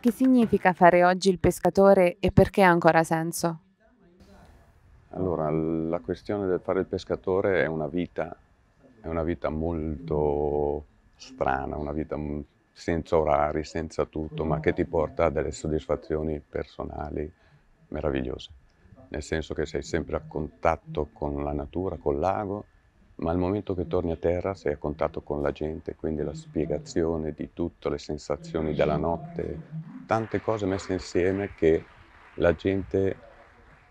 Che significa fare oggi il pescatore e perché ha ancora senso? Allora, la questione del fare il pescatore è una vita, è una vita molto strana, una vita senza orari, senza tutto, ma che ti porta a delle soddisfazioni personali meravigliose. Nel senso che sei sempre a contatto con la natura, col lago, ma al momento che torni a terra sei a contatto con la gente, quindi la spiegazione di tutte le sensazioni della notte, tante cose messe insieme che la gente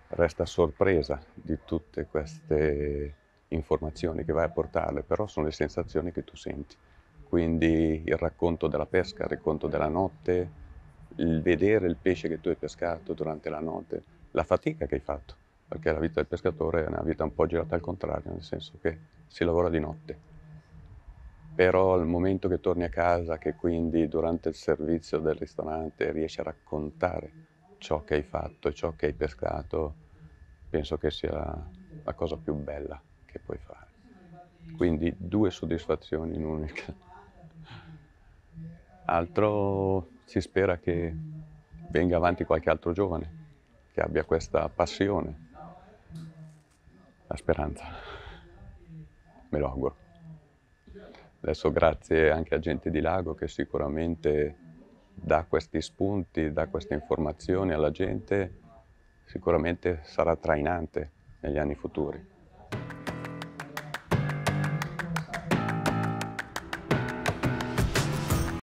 resta sorpresa di tutte queste informazioni che vai a portarle, però sono le sensazioni che tu senti. Quindi il racconto della pesca, il racconto della notte, il vedere il pesce che tu hai pescato durante la notte, la fatica che hai fatto, perché la vita del pescatore è una vita un po' girata al contrario, nel senso che si lavora di notte però al momento che torni a casa, che quindi durante il servizio del ristorante riesci a raccontare ciò che hai fatto e ciò che hai pescato, penso che sia la cosa più bella che puoi fare. Quindi due soddisfazioni in un'unica. Altro si spera che venga avanti qualche altro giovane che abbia questa passione, la speranza. Me lo auguro. Adesso grazie anche a Gente di Lago che sicuramente dà questi spunti, dà queste informazioni alla gente, sicuramente sarà trainante negli anni futuri.